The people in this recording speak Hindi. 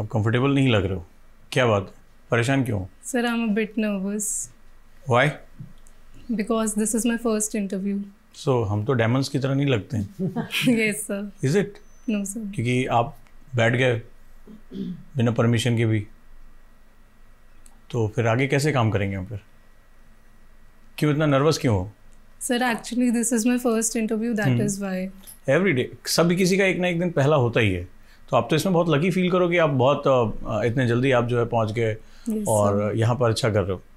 आप कंफर्टेबल नहीं लग रहे हो क्या बात परेशान क्यों sir I am a bit nervous why because this is my first interview so हम तो डायमंड्स की तरह नहीं लगते हैं yes sir is it no sir क्योंकि आप बैठ गए बिना परमिशन के भी तो फिर आगे कैसे काम करेंगे हम फिर क्यों इतना नर्वस क्यों हो sir actually this is my first interview that is why everyday सभी किसी का एक ना एक दिन पहला होता ही है तो आप तो इसमें बहुत लकी फील करो कि आप बहुत इतने जल्दी आप जो है पहुँच गए और यहाँ पर अच्छा कर रहे हो